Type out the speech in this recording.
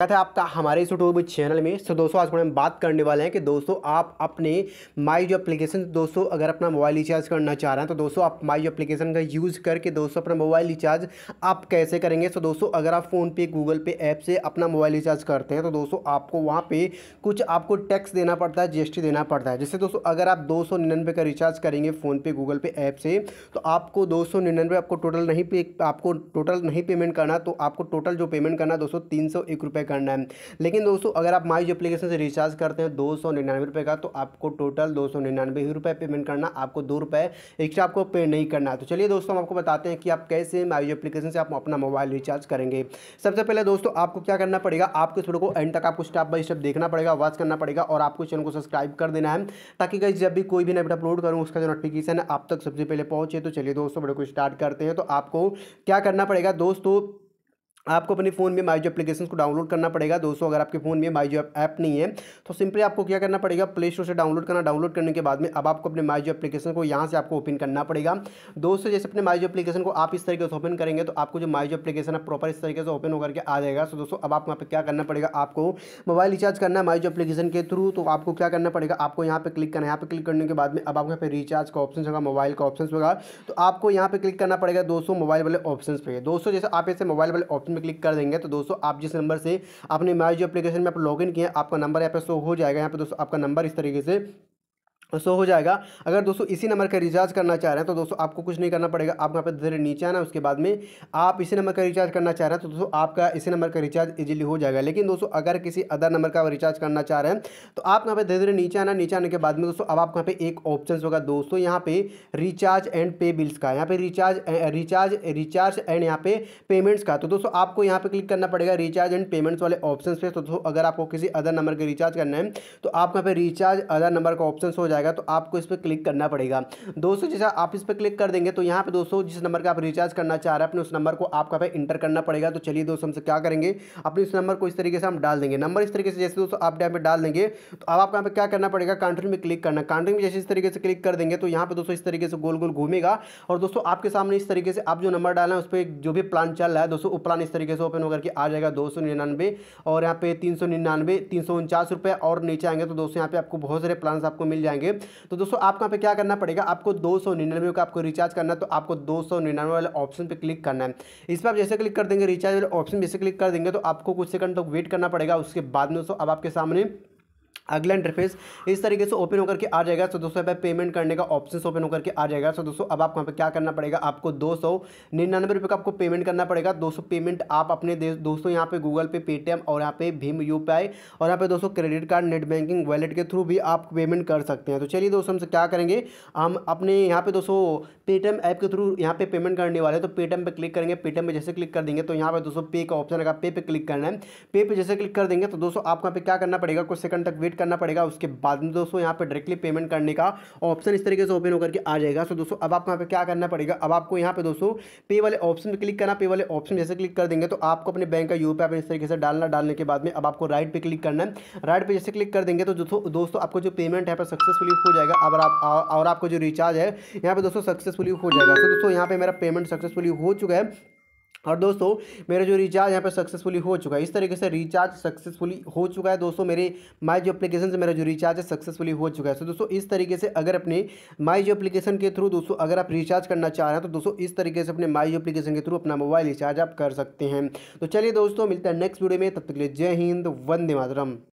स्वागत है आपका हमारे इस यूट्यूब चैनल में तो दोस्तों आज हम बात करने वाले हैं कि दोस्तों आप अपने माई जो एप्लीकेशन दोस्तों अगर अपना मोबाइल रिचार्ज करना चाह रहे हैं तो दोस्तों आप माई जो एप्लीकेशन का यूज़ करके दोस्तों अपना मोबाइल रिचार्ज आप कैसे करेंगे तो दोस्तों अगर आप फ़ोन पे गूगल पे ऐप से अपना मोबाइल रिचार्ज करते हैं तो दोस्तों आपको वहाँ पर कुछ आपको टैक्स देना पड़ता है जी देना पड़ता है जैसे दोस्तों अगर आप दो का रिचार्ज करेंगे फ़ोन पे गूगल पे ऐप से तो आपको दो आपको टोटल नहीं पे आपको टोटल नहीं पेमेंट करना तो आपको टोटल जो पेमेंट करना दोस्तों तीन सौ करना है लेकिन दोस्तों अगर आप माई एप्लीकेशन से रिचार्ज करते हैं दो सौ निन्यानवे रुपये का तो आपको टोटल दो सौ निन्यानवे ही रुपये पेमेंट करना आपको दो रुपये एक्स्ट्रा आपको पे नहीं करना तो चलिए दोस्तों हम आपको बताते हैं कि आप कैसे माई एप्लीकेशन से आप अपना मोबाइल रिचार्ज करेंगे सबसे पहले दोस्तों आपको क्या करना पड़ेगा आपको इस वीडियो को एंड तक आपको स्टेप बाई स्टेप देखना पड़ेगा वॉच करना पड़ेगा और आपको चैनल को सब्सक्राइब कर देना है ताकि कहीं जब भी कोई भी नवीट अपलोड करूँ उसका जो नोटिफिकेशन है आप तक सबसे पहले पहुँचे तो चलिए दोस्तों वीडियो को स्टार्ट करते हैं तो आपको क्या करना पड़ेगा दोस्तों आपको अपने फ़ोन में माई जो एप्लीकेशन को डाउनलोड करना पड़ेगा दोस्तों अगर आपके फ़ोन में माई जो ऐप नहीं है तो सिंपली आपको क्या करना पड़ेगा प्ले स्टोर से डाउनलोड करना डाउनलोड करने के बाद में अब आपको अपने माई जो एप्लीकेशन को यहाँ से आपको ओपन करना पड़ेगा दोस्तों जैसे अपने माई जो एप्लीकेशन को आप इस तरीके से ओपन करेंगे तो आपको जो माई जो एप्लीकेशन है प्रॉपर इस तरीके से ओपन होकर के आ जाएगा सो तो दोस्तों अब आपको यहाँ पर क्या करना पड़ेगा आपको मोबाइल रिचार्ज करना है जो एप्लीकेशन के थ्रू तो आपको क्या करना पड़ेगा आपको यहाँ पर क्लिक करना है यहाँ पर क्लिक करने के बाद में अब आपको यहाँ पर रिचार्ज का ऑप्शन होगा मोबाइल का ऑप्शन होगा तो आपको यहाँ पर क्लिक करना पड़ेगा दोस्तों मोबाइल वाले ऑप्शन पर दोस्तों जैसे आप ऐसे मोबाइल वाले ऑप्शन में क्लिक कर देंगे तो दोस्तों आप जिस नंबर से आपने माई जो एप्लीकेशन में आप लॉगिन किया आपका नंबर यहाँ पर शो हो जाएगा यहाँ पर दोस्तों आपका नंबर इस तरीके से सो हो जाएगा अगर दोस्तों इसी नंबर का रिचार्ज करना चाह रहे हैं तो दोस्तों आपको कुछ नहीं करना पड़ेगा आप यहाँ पे धीरे नीचे आना उसके बाद में आप इसी नंबर का रिचार्ज करना चाह रहे हैं तो दोस्तों आपका इसी नंबर का रिचार्ज इजीली हो जाएगा लेकिन दोस्तों अगर किसी अदर नंबर का रिचार्ज करना चाह रहे हैं तो आप यहाँ पर धीरे धीरे नीचे आना नीचे आने के बाद में दोस्तों अब आपको यहाँ पे एक ऑप्शन होगा दोस्तों यहाँ पे रिचार्ज एंड पे बिल्स का यहाँ पे रिचार्ज रिचार्ज रिचार्ज एंड यहाँ पे पेमेंट्स का तो दोस्तों आपको यहाँ पे क्लिक करना पड़ेगा रिचार्ज एंड पेमेंट्स वाले ऑप्शन पे तो दोस्तों अगर आपको किसी अदर नंबर का रिचार्ज करना है तो आप यहाँ पे रिचार्ज अदर नंबर का ऑप्शन हो जाएगा जाएगा तो आपको इस पर क्लिक करना पड़ेगा दोस्तों जैसा आप इस पर क्लिक कर देंगे तो यहाँ पे दोस्तों जिस नंबर का आप रिचार्ज करना चाह रहे हैं अपने उस नंबर को आपका पे इंटर करना पड़ेगा तो चलिए दोस्तों हमसे क्या करेंगे अपने इस नंबर को इस तरीके से हम डाल देंगे नंबर इस तरीके से जैसे दोस्तों आप डे डाल देंगे तो अब आपको यहाँ पर क्या करना पड़ेगा कंट्री में क्लिक करना कंट्री में जैसे इस तरीके से क्लिक कर देंगे तो यहाँ पर दोस्तों इस तरीके से गोल गोल घूमेगा और दोस्तों आपके सामने इस तरीके से आप जो नंबर डाला है उस पर जो भी प्लान चल रहा है दोस्तों वो प्लान इस तरीके से ओपन होकर के आ जाएगा दो और यहाँ पे तीन सौ निन्यानवे और नीचे आएंगे तो दोस्तों यहाँ पे आपको बहुत सारे प्लान्स आपको मिल जाएंगे करोगे तो दोस्तों आपको यहाँ पे क्या करना पड़ेगा आपको दो सौ निन्यानवे का आपको रिचार्ज करना है तो आपको दो सौ निन्यानवे वाले ऑप्शन पर क्लिक करना है इस पर आप जैसे क्लिक कर देंगे रिचार्ज वाले ऑप्शन जैसे क्लिक कर देंगे तो आपको कुछ सेकंड तक तो वेट करना पड़ेगा उसके बाद में दोस्तों अब आपके सामने अगला इंटरफेस इस तरीके से ओपन होकर के आ जाएगा सो दोस्तों यहाँ पे पेमेंट करने का ऑप्शन ओपन होकर के आ जाएगा सो दोस्तों अब आपको यहाँ पे क्या करना पड़ेगा आपको दो सौ निन्यानवे रुपये का आपको पेमेंट करना पड़ेगा दो सौ पेमेंट आप अपने दोस्तों यहाँ पे गूगल पे पेटीएम और यहाँ पे भीम यू और यहाँ पे दोस्तों credit card net banking wallet के थ्रू भी आप पेमेंट कर सकते हैं तो चलिए दोस्तों हमसे क्या करेंगे हम अपने यहाँ पे दोस्तों पेटीएम ऐप के थ्रू यहाँ पे पेमेंट करने वाले तो पेटीएम पे क्लिक करेंगे पेटीएम पर जैसे क्लिक कर देंगे तो यहाँ पर दोस्तों पे का ऑप्शन रहेगा पे पे क्लिक करना है पे पे जैसे क्लिक कर देंगे तो दोस्तों आपको यहाँ पे क्या करना पड़ेगा कुछ सेकंड तक वेट करना पड़ेगा उसके बाद में दोस्तों यहाँ पर डायरेक्टली पेमेंट करने का ऑप्शन इस तरीके से ओपन होकर के आ जाएगा सो दोस्तों अब आपको यहाँ पे क्या करना पड़ेगा अब आपको यहाँ पे दोस्तों पे वाले ऑप्शन पर क्लिक करना पे वाले ऑप्शन जैसे क्लिक कर देंगे तो आपको अपने बैंक का यू पे इस तरीके से डालना डालने के बाद में अब आपको राइट पर क्लिक करना है राइट पर जैसे क्लिक कर देंगे तो दोस्तों दोस्तों आपको जो पेमेंट है पर सक्सेसफुली हो जाएगा अब आप और आपको जो रिचार्ज है यहाँ पर दोस्तों सक्सेसफुली हो जाएगा तो दोस्तों यहाँ पर मेरा पेमेंट सक्सेसफुली हो चुका है और दोस्तों मेरा जो रिचार्ज यहाँ पे सक्सेसफुली हो चुका है इस तरीके से रिचार्ज सक्सेसफुली हो चुका है दोस्तों मेरे माई जो एप्लीकेशन से मेरा जो रिचार्ज है सक्सेसफुली हो चुका है सो दोस्तों इस तरीके से अगर अपने माई जो एप्लीकेशन के थ्रू दोस्तों अगर आप रिचार्ज करना चाह रहे हैं तो दोस्तों इस तरीके से अपने माई जो एप्लीकेशन के थ्रू अपना मोबाइल रिचार्ज आप कर सकते हैं तो चलिए दोस्तों मिलता है नेक्स्ट वीडियो में तब तक के लिए जय हिंद वंदे मातरम